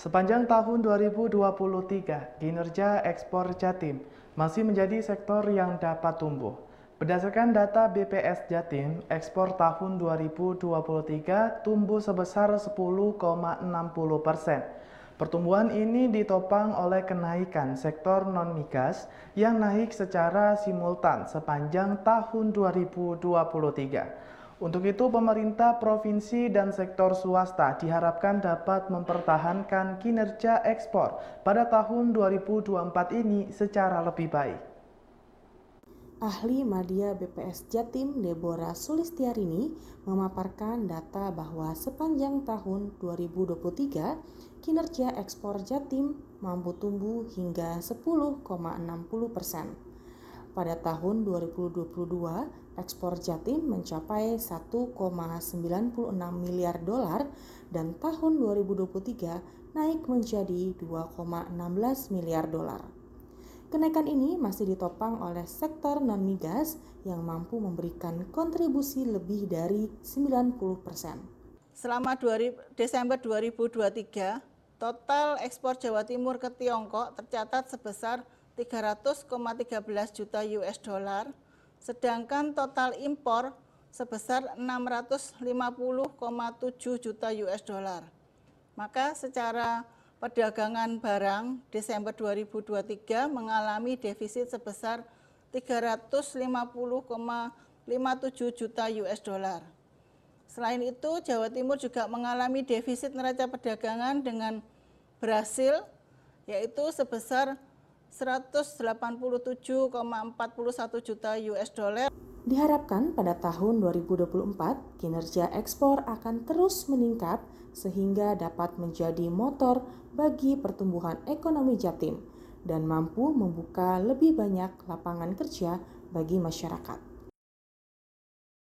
Sepanjang tahun 2023, kinerja ekspor Jatim masih menjadi sektor yang dapat tumbuh. Berdasarkan data BPS Jatim, ekspor tahun 2023 tumbuh sebesar 10,60 persen. Pertumbuhan ini ditopang oleh kenaikan sektor non-migas yang naik secara simultan sepanjang tahun 2023. Untuk itu, pemerintah provinsi dan sektor swasta diharapkan dapat mempertahankan kinerja ekspor pada tahun 2024 ini secara lebih baik. Ahli Media BPS Jatim Deborah Sulistiarini memaparkan data bahwa sepanjang tahun 2023, kinerja ekspor Jatim mampu tumbuh hingga 10,60 persen pada tahun 2022 ekspor Jatim mencapai 1,96 miliar dolar dan tahun 2023 naik menjadi 2,16 miliar dolar. Kenaikan ini masih ditopang oleh sektor non-migas yang mampu memberikan kontribusi lebih dari 90 persen. Selama 2, Desember 2023, total ekspor Jawa Timur ke Tiongkok tercatat sebesar 300,13 juta US dollar, sedangkan total impor sebesar 650,7 juta US dollar. Maka secara perdagangan barang Desember 2023 mengalami defisit sebesar 350,57 juta US dollar. Selain itu, Jawa Timur juga mengalami defisit neraca perdagangan dengan Brasil yaitu sebesar 187,41 juta US dollar. Diharapkan pada tahun 2024, kinerja ekspor akan terus meningkat sehingga dapat menjadi motor bagi pertumbuhan ekonomi Jatim dan mampu membuka lebih banyak lapangan kerja bagi masyarakat.